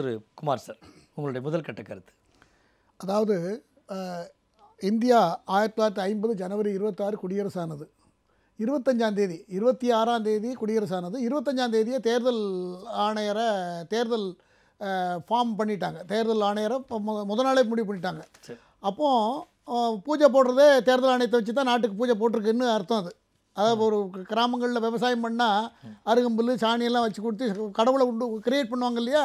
திரு Kumar sir உங்களுடைய முதல் கட்ட கருத்து அதாவது இந்தியா ஆயிரத்தி தொள்ளாயிரத்தி ஐம்பது ஜனவரி இருபத்தாறு குடியரசானது இருபத்தஞ்சாம் தேதி இருபத்தி ஆறாம் தேதி குடியரசானது இருபத்தஞ்சாம் தேதியே தேர்தல் ஆணையரை தேர்தல் ஃபார்ம் பண்ணிட்டாங்க தேர்தல் ஆணையரை இப்போ முத நாளே முடிவு பண்ணிட்டாங்க அப்போது பூஜை போடுறதே தேர்தல் ஆணையத்தை வச்சு தான் நாட்டுக்கு பூஜை போட்டிருக்குன்னு அர்த்தம் அது அதாவது ஒரு கிராமங்களில் விவசாயம் பண்ணால் அருகம்புல் சாணியெல்லாம் வச்சு கொடுத்து கடவுளை உண்டு கிரியேட் பண்ணுவாங்க இல்லையா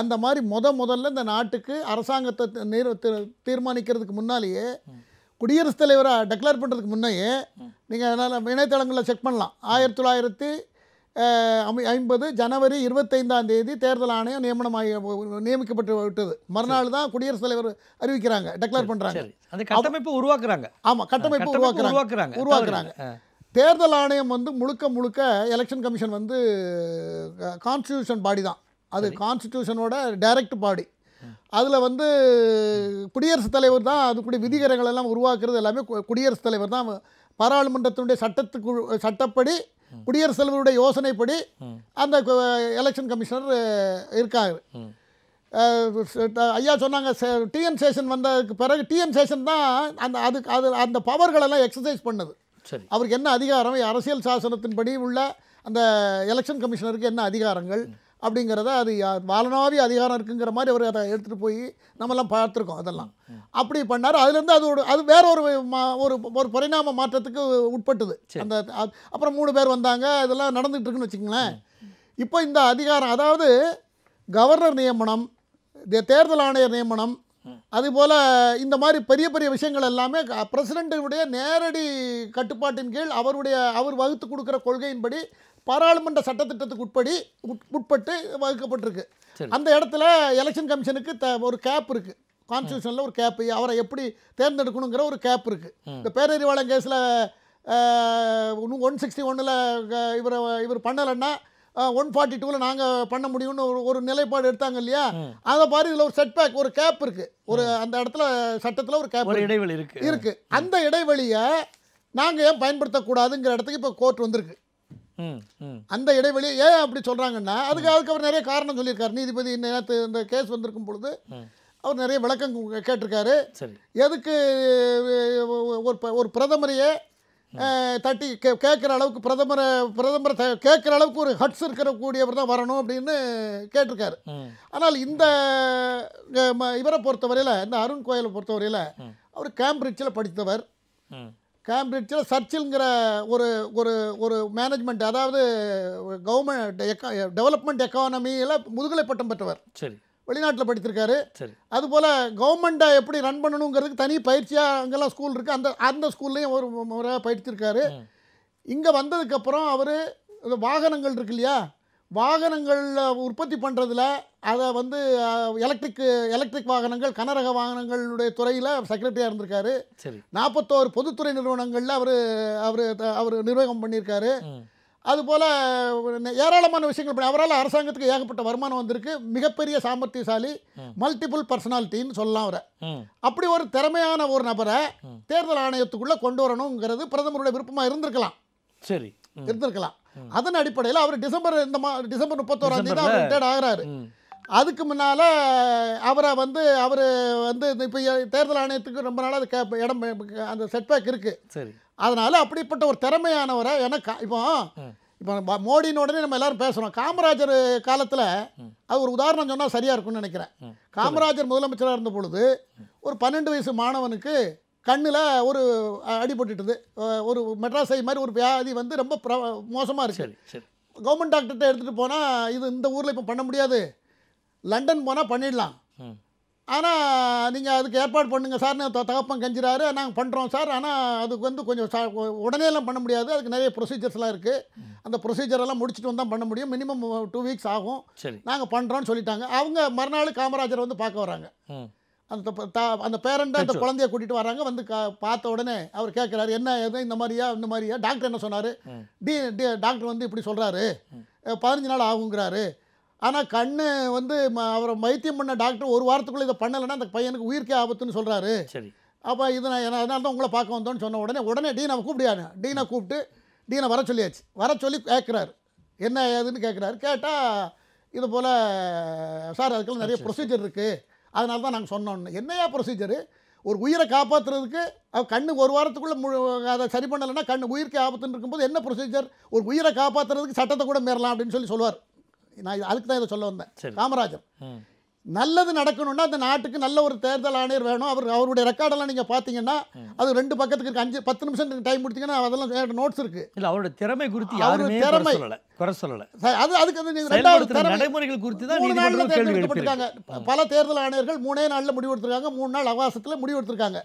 அந்த மாதிரி முத முதல்ல இந்த நாட்டுக்கு அரசாங்கத்தை நீர் தீர்மானிக்கிறதுக்கு முன்னாலேயே குடியரசுத் தலைவராக டெக்ளேர் பண்ணுறதுக்கு முன்னையே நீங்கள் அதனால் இணையதளங்களில் செக் பண்ணலாம் ஆயிரத்தி தொள்ளாயிரத்தி ஐம்பது ஜனவரி இருபத்தைந்தாம் தேதி தேர்தல் ஆணையம் நியமனமாக நியமிக்கப்பட்டு விட்டது மறுநாள் தான் குடியரசுத் தலைவர் அறிவிக்கிறாங்க டெக்ளேர் பண்ணுறாங்க அந்த கட்டமைப்பு உருவாக்குறாங்க ஆமாம் கட்டமைப்பு உருவாக்குறாங்க உருவாக்குறாங்க தேர்தல் ஆணையம் வந்து முழுக்க முழுக்க எலெக்ஷன் கமிஷன் வந்து கான்ஸ்டியூஷன் பாடி தான் அது கான்ஸ்டியூஷனோட டைரக்ட் பாடி அதில் வந்து குடியரசுத் தலைவர் தான் அதுக்குரிய விதிகரங்கள் எல்லாம் உருவாக்குறது எல்லாமே குடியரசுத் தலைவர் தான் பாராளுமன்றத்தினுடைய சட்டத்துக்கு சட்டப்படி குடியரசுத் தலைவருடைய யோசனைப்படி அந்த எலெக்ஷன் கமிஷனர் இருக்காரு ஐயா சொன்னாங்க டிஎன் சேஷன் வந்ததுக்கு பிறகு டிஎன் சேஷன் தான் அந்த அதுக்கு அது அந்த பவர்களெல்லாம் எக்ஸசைஸ் பண்ணுது சரி அவருக்கு என்ன அதிகாரம் அரசியல் சாசனத்தின்படி உள்ள அந்த எலெக்ஷன் கமிஷனருக்கு என்ன அதிகாரங்கள் அப்படிங்கிறத அது வாலனாவிய அதிகாரம் இருக்குங்கிற மாதிரி அவர் அதை எடுத்துகிட்டு போய் நம்மலாம் பார்த்துருக்கோம் அதெல்லாம் அப்படி பண்ணார் அதுலேருந்து அது ஒரு அது வேற ஒரு ஒரு ஒரு பரிணாம மாற்றத்துக்கு உட்பட்டுது அந்த அப்புறம் மூணு பேர் வந்தாங்க இதெல்லாம் நடந்துகிட்டு இருக்குன்னு வச்சுங்களேன் இப்போ இந்த அதிகாரம் அதாவது கவர்னர் நியமனம் தேர்தல் ஆணையர் நியமனம் அதுபோல் இந்த மாதிரி பெரிய பெரிய விஷயங்கள் எல்லாமே பிரசிடெண்ட்டுடைய நேரடி கட்டுப்பாட்டின் கீழ் அவருடைய அவர் வகுத்து கொடுக்குற கொள்கையின்படி பாராளுமன்ற சட்டத்திட்டத்துக்கு உட்படி உட்பட்டு வகுக்கப்பட்டிருக்கு அந்த இடத்துல எலெக்ஷன் கமிஷனுக்கு த ஒரு கேப் இருக்குது கான்ஸ்டியூஷனில் ஒரு கேப் அவரை எப்படி தேர்ந்தெடுக்கணுங்கிற ஒரு கேப் இருக்குது இந்த பேரறிவாளன் கேஸில் ஒன் சிக்ஸ்டி ஒன்னில் இவர் இவர் பண்ணலைன்னா ஒன் ஃபார்ட்டி டூவில் நாங்கள் பண்ண முடியும்னு ஒரு ஒரு நிலைப்பாடு எடுத்தாங்க இல்லையா அதை பாரு இதில் ஒரு செட்பேக் ஒரு கேப் இருக்குது ஒரு அந்த இடத்துல சட்டத்தில் ஒரு கேப் இடைவெளி இருக்குது இருக்குது அந்த இடைவெளியை நாங்கள் ஏன் பயன்படுத்தக்கூடாதுங்கிற இடத்துக்கு இப்போ கோர்ட் வந்திருக்கு அந்த இடைவெளி ஏன் அப்படி சொல்கிறாங்கன்னா அதுக்கு அதுக்கு அவர் நிறைய காரணம் சொல்லியிருக்காரு நீதிபதி நேரத்து இந்த கேஸ் வந்திருக்கும் பொழுது அவர் நிறைய விளக்கம் கேட்டிருக்காரு எதுக்கு ஒரு ஒரு பிரதமரையே தட்டி கே கேட்குற அளவுக்கு பிரதமரை பிரதமரை கேட்குற அளவுக்கு ஒரு ஹட்ஸ் இருக்கக்கூடியவர் தான் வரணும் அப்படின்னு கேட்டிருக்காரு ஆனால் இந்த இவரை பொறுத்தவரையில் இந்த அருண் கோயலை பொறுத்தவரையில் அவர் கேம்பிரிட்ஜில் படித்தவர் கேம்பிரிட்ஜில் சர்ச்சில்ங்கிற ஒரு ஒரு ஒரு மேனேஜ்மெண்ட் அதாவது கவர்மெண்ட் எக்கா டெவலப்மெண்ட் எக்கானமியில் முதுகலை பட்டம் பெற்றவர் சரி வெளிநாட்டில் படித்திருக்காரு அதுபோல் கவர்மெண்ட்டை எப்படி ரன் பண்ணணுங்கிறதுக்கு தனி பயிற்சியாக அங்கெல்லாம் ஸ்கூல் இருக்குது அந்த அந்த ஸ்கூல்லையும் ஒரு முறையாக பயிற்சிருக்காரு இங்கே வந்ததுக்கப்புறம் அவர் வாகனங்கள் இருக்கு இல்லையா வாகனங்களில் உற்பத்தி பண்ணுறதுல அதை வந்து எலக்ட்ரிக்கு எலக்ட்ரிக் வாகனங்கள் கனரக வாகனங்களுடைய துறையில் செக்ரட்டரியாக இருந்திருக்காரு நாற்பத்தோரு பொதுத்துறை நிறுவனங்களில் அவர் அவர் அவர் நிர்வாகம் பண்ணியிருக்காரு அதுபோல் ஏராளமான விஷயங்கள் பண்ணி அவரால் அரசாங்கத்துக்கு ஏகப்பட்ட வருமானம் வந்திருக்கு மிகப்பெரிய சாமர்த்தியசாலி மல்டிபிள் பர்சனாலிட்டின்னு சொல்லலாம் அவரை அப்படி ஒரு திறமையான ஒரு நபரை தேர்தல் ஆணையத்துக்குள்ளே கொண்டு வரணுங்கிறது பிரதமருடைய விருப்பமாக இருந்திருக்கலாம் சரி இருந்திருக்கலாம் அதன் அடிப்படையில் அவர் டிசம்பர் இந்த மா டிசம்பர் முப்பத்தோராம் தேதி அவர் ரிட்டையர்ட் ஆகிறாரு அதுக்கு முன்னால் அவரை வந்து அவர் வந்து இப்போ தேர்தல் ஆணையத்துக்கு ரொம்ப நாளாக அது இடம் அந்த செட்பேக் இருக்குது சரி அதனால் அப்படிப்பட்ட ஒரு திறமையானவரை ஏன்னா இப்போ இப்போ மோடியின் உடனே நம்ம எல்லாரும் பேசுகிறோம் காமராஜர் காலத்தில் அது ஒரு உதாரணம் சொன்னால் சரியாக இருக்கும்னு நினைக்கிறேன் காமராஜர் முதலமைச்சராக இருந்த பொழுது ஒரு பன்னெண்டு வயசு மாணவனுக்கு கண்ணில் ஒரு அடிபட்டுட்டுது ஒரு மெட்ராஸை மாதிரி ஒரு வியாதி வந்து ரொம்ப ப்ர மோசமாக இருக்குது கவர்மெண்ட் டாக்டர்கிட்ட எடுத்துகிட்டு போனால் இது இந்த ஊரில் இப்போ பண்ண முடியாது லண்டன் போனால் பண்ணிடலாம் ஆனால் நீங்கள் அதுக்கு ஏற்பாடு பண்ணுங்கள் சார் நான் தகப்பன் கஞ்சிறாரு நாங்கள் பண்ணுறோம் சார் ஆனால் அதுக்கு வந்து கொஞ்சம் சா உடனேலாம் பண்ண முடியாது அதுக்கு நிறைய ப்ரொசீஜர்ஸ்லாம் இருக்குது அந்த ப்ரொசீஜரெல்லாம் முடிச்சுட்டு வந்தால் பண்ண முடியும் மினிமம் டூ வீக்ஸ் ஆகும் சரி நாங்கள் பண்ணுறோன்னு சொல்லிட்டாங்க அவங்க மறுநாள் காமராஜரை வந்து பார்க்க வராங்க அந்த த அந்த பேரண்ட்டை அந்த குழந்தைய கூட்டிகிட்டு வராங்க வந்து கா பார்த்த உடனே அவர் கேட்குறாரு என்ன எது இந்த மாதிரியா இந்த மாதிரியா டாக்டர் என்ன சொன்னார் டி டாக்டர் வந்து இப்படி சொல்கிறாரு பதினஞ்சு நாள் ஆகுங்கிறாரு ஆனால் கண் வந்து அவரை வைத்தியம் பண்ண டாக்டர் ஒரு வாரத்துக்குள்ளே இதை பண்ணலைன்னா அந்த பையனுக்கு உயிர்க்கே ஆபத்துன்னு சொல்கிறாரு சரி அப்போ இது நான் அதனால தான் உங்களை பார்க்க வந்தோன்னு சொன்ன உடனே உடனே டீனை கூப்பிடுவாங்க டீனை கூப்பிட்டு டீனை வர சொல்லியாச்சு வர சொல்லி கேட்குறாரு என்ன ஏதுன்னு கேட்குறாரு கேட்டால் இது போல் சார் அதுக்கெல்லாம் நிறைய ப்ரொசீஜர் இருக்குது அதனால தான் நாங்கள் சொன்னோன்னு என்னையா ப்ரொசீஜரு ஒரு உயிரை காப்பாற்றுறதுக்கு கண்ணு ஒரு வாரத்துக்குள்ளே மு அதை சரி பண்ணலைன்னா கண்ணு உயிருக்கு ஆபத்துன்னு இருக்கும்போது என்ன ப்ரொசீஜர் ஒரு உயிரை காப்பாற்றுறதுக்கு சட்டத்தை கூட மீறலாம் அப்படின்னு சொல்லி சொல்லுவார் நான் அதுக்கு தான் இதை சொல்ல வந்தேன் காமராஜர் நல்லது நடக்கணும்னா அந்த நாட்டுக்கு நல்ல ஒரு தேர்தல் ஆணையர் வேணும் அவர் அவருடைய ரெக்கார்டெல்லாம் நீங்கள் பார்த்தீங்கன்னா அது ரெண்டு பக்கத்துக்கு இருக்கு அஞ்சு பத்து நிமிஷம் டைம் கொடுத்தீங்கன்னா அதெல்லாம் நோட்ஸ் இருக்கு இல்லை அவருடைய திறமை குறித்து யாருமே திறமை குறை சொல்லலை அது அதுக்கு வந்து ரெண்டாவது நடைமுறைகள் குறித்து தான் மூணு நாளில் தேர்ந்தெடுக்கப்பட்டிருக்காங்க பல தேர்தல் ஆணையர்கள் மூணே நாளில் முடிவு எடுத்திருக்காங்க மூணு நாள் அவகாசத்தில் முடிவு எடுத்திருக்காங்க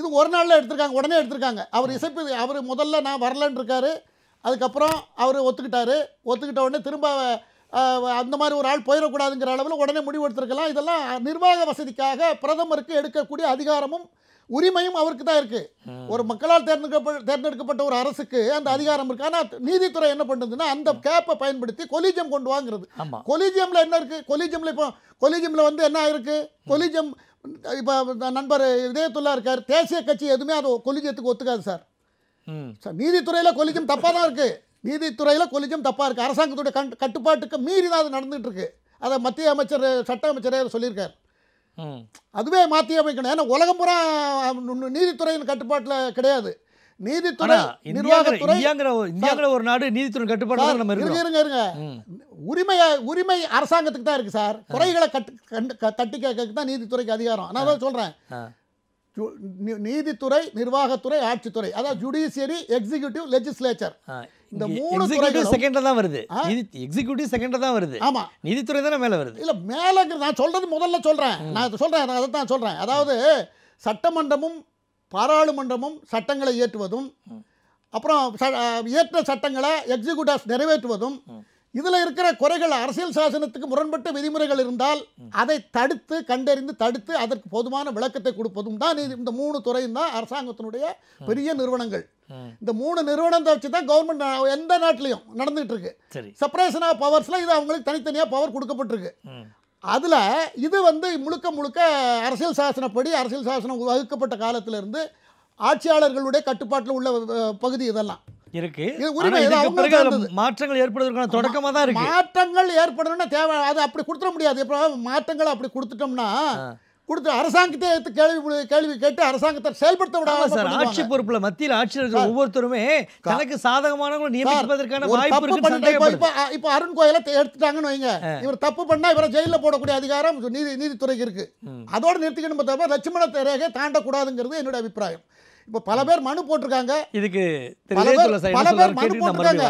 இது ஒரு நாளில் எடுத்திருக்காங்க உடனே எடுத்திருக்காங்க அவர் இசைப்பு அவர் முதல்ல நான் வரலன்னு இருக்காரு அதுக்கப்புறம் அவர் ஒத்துக்கிட்டாரு ஒத்துக்கிட்ட உடனே திரும்ப அந்த மாதிரி ஒரு ஆள் போயிடக்கூடாதுங்கிற அளவில் உடனே முடிவெடுத்திருக்கலாம் இதெல்லாம் நிர்வாக வசதிக்காக பிரதமருக்கு எடுக்கக்கூடிய அதிகாரமும் உரிமையும் அவருக்கு தான் இருக்குது ஒரு மக்களால் தேர்ந்தெடுக்கப்பட்ட தேர்ந்தெடுக்கப்பட்ட ஒரு அரசுக்கு அந்த அதிகாரம் இருக்குது ஆனால் நீதித்துறை என்ன பண்ணுறதுன்னா அந்த கேப்பை பயன்படுத்தி கொலிஜியம் கொண்டு வாங்குறது கொலிஜியம்ல என்ன இருக்குது கொலிஜியமில் இப்போ கொலிஜியமில் வந்து என்ன ஆயிருக்கு கொலிஜியம் இப்போ நண்பர் இதயத்துள்ளா இருக்கார் தேசிய கட்சி எதுவுமே அது கொலிஜியத்துக்கு ஒத்துக்காது சார் சார் நீதித்துறையில் கொலிஜியம் தப்பாக தான் இருக்குது நீதித்துறையில் கொஞ்சம் தப்பாக இருக்குது அரசாங்கத்துடைய கண் கட்டுப்பாட்டுக்கு மீறி தான் அது நடந்துகிட்ருக்கு அதை மத்திய அமைச்சர் சட்ட அமைச்சரே சொல்லியிருக்கார் அதுவே மாற்றி அமைக்கணும் ஏன்னா உலகம் பூரா நீதித்துறையின் கட்டுப்பாட்டில் கிடையாது நீதித்துறை நிர்வாகத்துறை ஒரு நாடு நீதித்துறை நம்ம இருங்க உரிமை உரிமை அரசாங்கத்துக்கு தான் சார் கட்டு தான் நீதித்துறைக்கு அதிகாரம் நீதித்துறை நிர்வாகத்துறை ஆட்சித்துறை அதாவது ஜுடிஷியரி எக்ஸிக்யூட்டிவ் லெஜிஸ்லேச்சர் இந்த மூணு துறைகள் செகண்டில் தான் வருது எக்ஸிகியூட்டிவ் செகண்டில் தான் வருது ஆமாம் நிதித்துறை தானே மேலே வருது இல்லை மேலேங்கிறது நான் சொல்கிறது முதல்ல சொல்கிறேன் நான் சொல்கிறேன் நான் அதை தான் சொல்கிறேன் அதாவது சட்டமன்றமும் பாராளுமன்றமும் சட்டங்களை இயற்றுவதும் அப்புறம் இயற்ற சட்டங்களை எக்ஸிக்யூட்டிவ்ஸ் நிறைவேற்றுவதும் இதில் இருக்கிற குறைகள் அரசியல் சாசனத்துக்கு முரண்பட்ட விதிமுறைகள் இருந்தால் அதை தடுத்து கண்டறிந்து தடுத்து அதற்கு போதுமான விளக்கத்தை கொடுப்பதும் தான் இந்த மூணு துறையும் தான் அரசாங்கத்தினுடைய பெரிய நிறுவனங்கள் இந்த மூணு நிறுவனத்தை வச்சு தான் கவர்மெண்ட் எந்த நாட்டிலையும் நடந்துகிட்டு இருக்கு செப்பரேஷன் ஆஃப் பவர்ஸ்ல இது அவங்களுக்கு தனித்தனியாக பவர் கொடுக்கப்பட்டிருக்கு அதில் இது வந்து முழுக்க முழுக்க அரசியல் சாசனப்படி அரசியல் சாசனம் வகுக்கப்பட்ட காலத்திலிருந்து ஆட்சியாளர்களுடைய கட்டுப்பாட்டில் உள்ள பகுதி இதெல்லாம் இருக்கு மாற்றங்கள் ஏற்படுவதற்கான தொடக்கமா தான் இருக்கு மாற்றங்கள் ஏற்படணும்னா தேவை அது அப்படி கொடுத்துட முடியாது இப்போ மாற்றங்கள் அப்படி கொடுத்துட்டோம்னா கொடுத்து அரசாங்கத்தை எடுத்து கேள்வி கேள்வி கேட்டு அரசாங்கத்தை செயல்படுத்த விடாம சார் ஆட்சி பொறுப்புல மத்தியில் ஆட்சியில் இருக்கிற ஒவ்வொருத்தருமே தனக்கு சாதகமானவங்களை நியமிப்பதற்கான வாய்ப்பு இருக்கு இப்போ இப்போ அருண் கோயில எடுத்துட்டாங்கன்னு வைங்க இவர் தப்பு பண்ணா இவரை ஜெயிலில் போடக்கூடிய அதிகாரம் நீதி நீதித்துறைக்கு இருக்கு அதோட நிறுத்திக்கணும் பார்த்தா லட்சுமண ரேகை தாண்டக்கூடாதுங்கிறது என்னுடைய அபிப்பிராயம் இப்போ பல பேர் மனு போட்டிருக்காங்க இதுக்கு பல பேர் பல பேர் மனு போட்டிருக்காங்க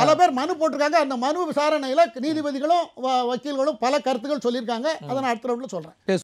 பல பேர் மனு போட்டிருக்காங்க அந்த மனு விசாரணையில் நீதிபதிகளும் வக்கீல்களும் பல கருத்துக்கள் சொல்லியிருக்காங்க அதை நான் அடுத்த ரவுண்டில் சொல்கிறேன்